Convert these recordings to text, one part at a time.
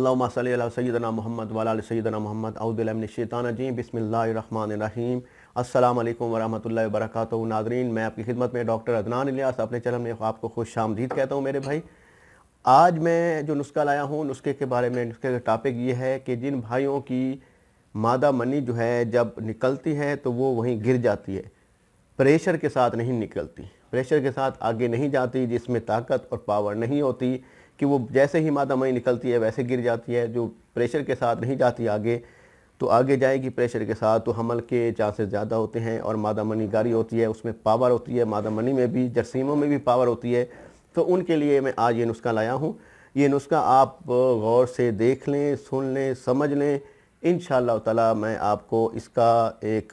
अल्लाम सैदना महमद वाल सैदना महमद अउदिलमिन शैतान जी बिसमीम अल्लाम वरहमल वरक नाजरीन मैं आपकी खिदमत में डॉक्टर अदनान इलियास अपने चरम में आपको खुश आमदीद कहता हूँ मेरे भाई आज मैं जो नुस्खा लाया हूँ नुस्खे के बारे में नुस्खे का टॉपिक ये है कि जिन भाइयों की मादा मनी जो है जब निकलती है तो वो वहीं गिर जाती है प्रेशर के साथ नहीं निकलती प्रेशर के साथ आगे नहीं जाती जिसमें ताकत और पावर नहीं होती कि वो जैसे ही मादा मई निकलती है वैसे गिर जाती है जो प्रेशर के साथ नहीं जाती आगे तो आगे जाएगी प्रेशर के साथ तो हमल के चांसेस ज़्यादा होते हैं और मादा मनी गारी होती है उसमें पावर होती है मादा मनी में भी जरसीमों में भी पावर होती है तो उनके लिए मैं आज ये नुस्खा लाया हूँ ये नुस्खा आप गौर से देख लें सुन लें समझ लें इन ताला मैं आपको इसका एक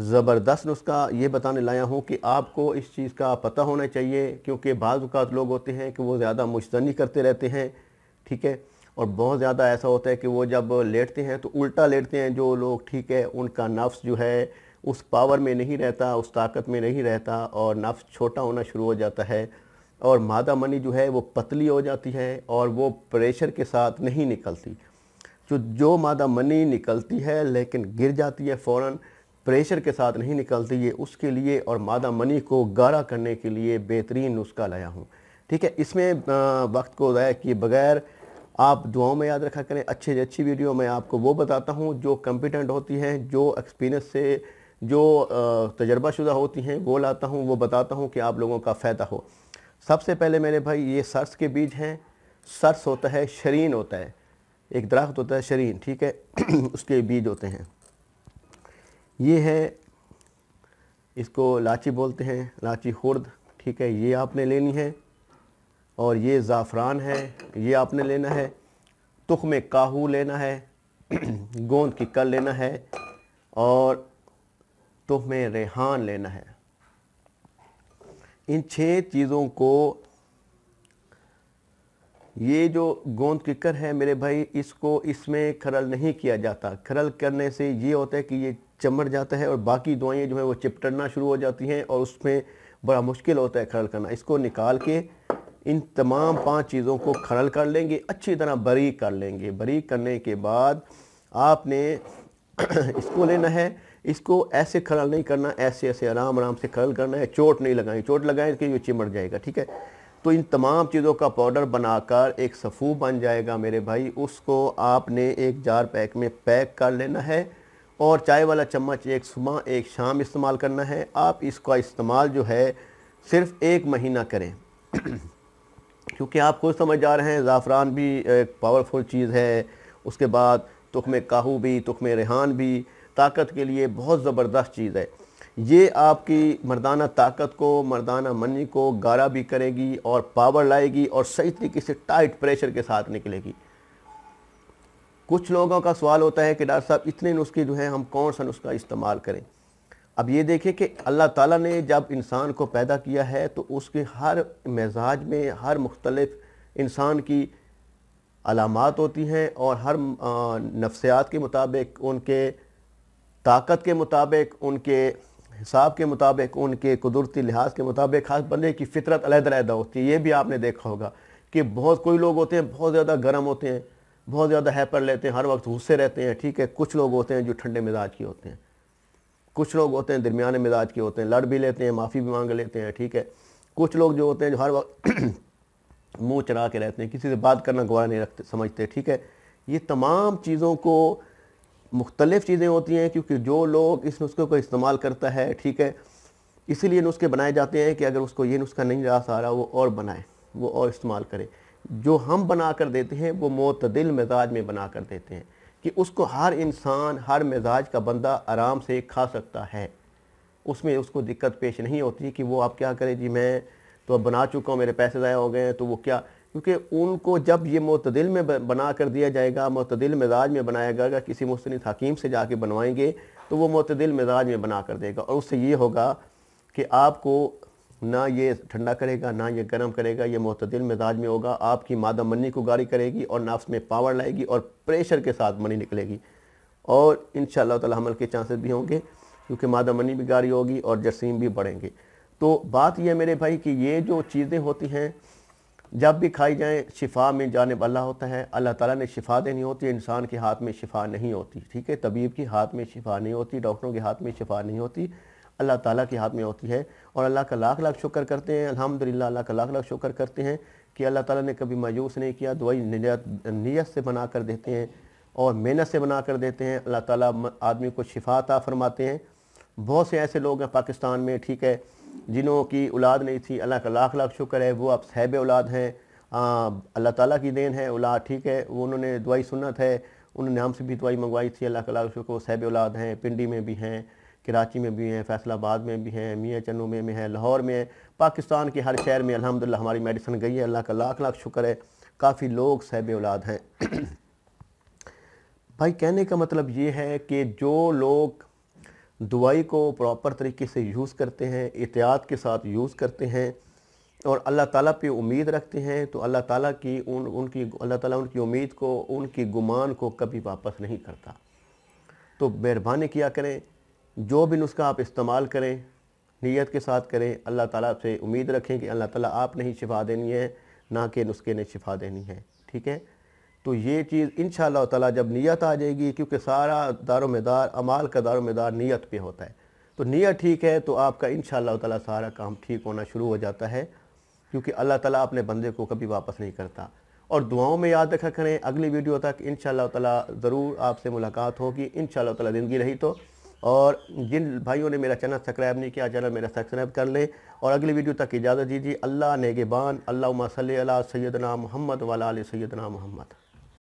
ज़बरदस्त नुस्खा ये बताने लाया हूँ कि आपको इस चीज़ का पता होना चाहिए क्योंकि बाज़ात लोग होते हैं कि वो ज़्यादा मुश्तनी करते रहते हैं ठीक है और बहुत ज़्यादा ऐसा होता है कि वो जब लेटते हैं तो उल्टा लेटते हैं जो लोग ठीक है उनका नफ्स जो है उस पावर में नहीं रहता उस ताकत में नहीं रहता और नफ्स छोटा होना शुरू हो जाता है और मादा मनी जो है वो पतली हो जाती है और वो प्रेशर के साथ नहीं निकलती जो जो मादा मनी निकलती है लेकिन गिर जाती है फ़ौर प्रेशर के साथ नहीं निकलती ये उसके लिए और मादा मनी को गारा करने के लिए बेहतरीन नुस्खा लाया हूँ ठीक है इसमें वक्त को ज़ाया किए बगैर आप दुआओं में याद रखा करें अच्छे से अच्छी वीडियो मैं आपको वो बताता हूँ जो कम्पिटेंट होती हैं जो एक्सपीरियंस से जो तजर्बाशुदा होती हैं वो लाता हूँ वो बताता हूँ कि आप लोगों का फ़ायदा हो सबसे पहले मेरे भाई ये सरस के बीज हैं सरस होता है शरीन होता है एक दरख्त होता है शरीन ठीक है उसके बीज होते हैं ये है इसको लाची बोलते हैं लाची खुर्द ठीक है ये आपने लेनी है और ये ज़ाफ़रान है ये आपने लेना है तुख में काहू लेना है गोंद की कल लेना है और तुख में रेहान लेना है इन छह चीज़ों को ये जो गोंद किकर है मेरे भाई इसको इसमें खरल नहीं किया जाता खरल करने से ये होता है कि ये चमर जाता है और बाकी दवाइयाँ जो है वो चिपटना शुरू हो जाती हैं और उसमें बड़ा मुश्किल होता है खड़ल करना इसको निकाल के इन तमाम पांच चीज़ों को खड़ल कर लेंगे अच्छी तरह बरीक कर लेंगे बरीक करने के बाद आपने इसको लेना है इसको ऐसे खड़ल नहीं करना ऐसे ऐसे आराम आराम से खड़ल करना है चोट नहीं लगानी चोट लगाएं कि ये चिमट जाएगा ठीक है तो इन तमाम चीज़ों का पाउडर बनाकर एक सफ़ू बन जाएगा मेरे भाई उसको आपने एक जार पैक में पैक कर लेना है और चाय वाला चम्मच एक सुबह एक शाम इस्तेमाल करना है आप इसका इस्तेमाल जो है सिर्फ एक महीना करें क्योंकि आप खुद समझ जा रहे हैं ज़ाफ़रान भी एक पावरफुल चीज़ है उसके बाद तुखम काहू भी तुखम रेहान भी ताकत के लिए बहुत ज़बरदस्त चीज़ है ये आपकी मर्दाना ताकत को मर्दाना मनी को गारा भी करेगी और पावर लाएगी और सही तरीके से टाइट प्रेशर के साथ निकलेगी कुछ लोगों का सवाल होता है कि डॉक्टर साहब इतने नुस्खे जो हैं हम कौन सा नुस्खा इस्तेमाल करें अब ये देखें कि अल्लाह ताला ने जब इंसान को पैदा किया है तो उसके हर मिजाज में हर मुख्तलफ इंसान की अलामत होती हैं और हर नफ्सियात के मुताबिक उनके ताकत के मुताबिक उनके हिसाब के मुताबिक उनके कुदरती लिहाज के मुताबिक हर बंदे की फितरत अलहदादा होती है ये भी आपने देखा होगा कि बहुत कोई लोग होते हैं बहुत ज़्यादा गर्म होते हैं बहुत ज़्यादा हैपर लेते हैं हर वक्त गुस्से रहते हैं ठीक है कुछ लोग होते हैं जो ठंडे मिजाज के होते हैं कुछ लोग होते हैं दरमियाने मिजाज के होते हैं लड़ भी लेते हैं माफ़ी भी मांग लेते हैं ठीक है कुछ लोग जो होते हैं जो हर वक्त मुंह चरा के रहते हैं किसी से बात करना गवाह नहीं रखते समझते ठीक है ये तमाम चीज़ों को मुख्तलिफ़ चीज़ें होती हैं क्योंकि जो लोग इस नुस्खे को इस्तेमाल करता है ठीक है इसीलिए नुस्खे बनाए जाते हैं कि अगर उसको ये नुस्खा नहीं रास आ रहा वो और बनाए वो और इस्तेमाल करें जो हम बना कर देते हैं वो मतदिल मिजाज में बना कर देते हैं कि उसको हर इंसान हर मिजाज का बंदा आराम से खा सकता है उसमें उसको दिक्कत पेश नहीं होती कि वो आप क्या करें जी मैं तो अब बना चुका हूँ मेरे पैसे ज़ाया हो गए हैं तो वो क्या क्योंकि उनको जब ये मतदिल में बना कर दिया जाएगा मतदिल मिजाज में बनाया जाएगा किसी मुस्ंद हकीम से जाके बनवाएंगे तो वो मतदिल मिजाज में बना कर देगा और उससे ये होगा कि आपको ना ये ठंडा करेगा ना ये गर्म करेगा ये मतदिल मिजाज में होगा आपकी मादा मनी को गारी करेगी और नफ्स में पावर लाएगी और प्रेशर के साथ मनी निकलेगी और इन शाह हमल के चांसेस भी होंगे क्योंकि मादा मनी भी गारी होगी और जरसीम भी बढ़ेंगे तो बात यह मेरे भाई कि ये जो चीज़ें होती हैं जब भी खाई जाएँ शिफा में जाने अल्लाह होता है अल्लाह ताला ने शिफा देनी होती है इंसान के हाथ में शिफा नहीं होती ठीक है तबीब के हाथ में शिफा नहीं होती डॉक्टरों के हाथ में शिफा नहीं होती अल्लाह ताला के हाथ में होती है और अल्लाह का लाख लाख शुक्र करते हैं अल्हम्दुलिल्लाह अल्लाह का लाख लाख शुक्र करते हैं कि अल्लाह ताला ने कभी मायूस नहीं किया दुआई नियत नीयत से बना कर देते हैं और मेहनत से बना कर देते हैं अल्लाह ताला आदमी को शिफाता फरमाते हैं बहुत से ऐसे लोग हैं पाकिस्तान में ठीक है जिन्हों की औलाद नहीं थी अल्लाह का लाख लाख शुक्र है वो अब साहब औलाद हैं अल्लाह ताला की देन है औलाद ठीक है वो उन्होंने दुआई सुन्नत है उन्होंने हमसे भी दुआई मंगवाई थी अल्लाह का लाख शुक्र वो सहब औलाद हैं पिंडी में भी हैं कराची में भी हैं फैसलाबाद में भी हैं मियाँ चनूमे में भी हैं लाहौर में है पाकिस्तान के हर शहर में अलहमदिल्ला हमारी मेडिसन गई है अल्लाह का लाख लाख शुक्र है काफ़ी लोग सहब औलाद हैं भाई कहने का मतलब ये है कि जो लोग दवाई को प्रॉपर तरीके से यूज़ करते हैं एहतियात के साथ यूज़ करते हैं और अल्लाह ताला पे उम्मीद रखते हैं तो अल्लाह ताला की उन उनकी अल्लाह ताला उनकी उम्मीद को उनकी गुमान को कभी वापस नहीं करता तो मेहरबानी किया करें जो भी नुस्खा आप इस्तेमाल करें नीयत के साथ करें अल्लाह ताला से उम्मीद रखें कि अल्लाह ताला आप नहीं शिफा देनी है ना कि नुस्खे ने शिफा देनी है ठीक है तो ये चीज़ इन ताला जब नीयत आ जाएगी क्योंकि सारा दारो मदार अमाल का दारो मदार नीयत पे होता है तो नीयत ठीक है तो आपका इन ताला सारा काम ठीक होना शुरू हो जाता है क्योंकि अल्लाह ताला अपने बंदे को कभी वापस नहीं करता और दुआओं में याद रखा करें अगली वीडियो तक इन ताला ज़रूर आपसे मुलाकात होगी इन ताला ज़िंदगी रही तो और जिन भाइयों ने मेरा चैनल सब्सक्राइब नहीं किया चैनल मेरा सब्सक्राइब कर लें और अगली वीडियो तक इजाज़त दीजिए अल्लाह नेगेबान अल्लाह सल सैदना मोहम्मद वाला सैदना मोहम्मद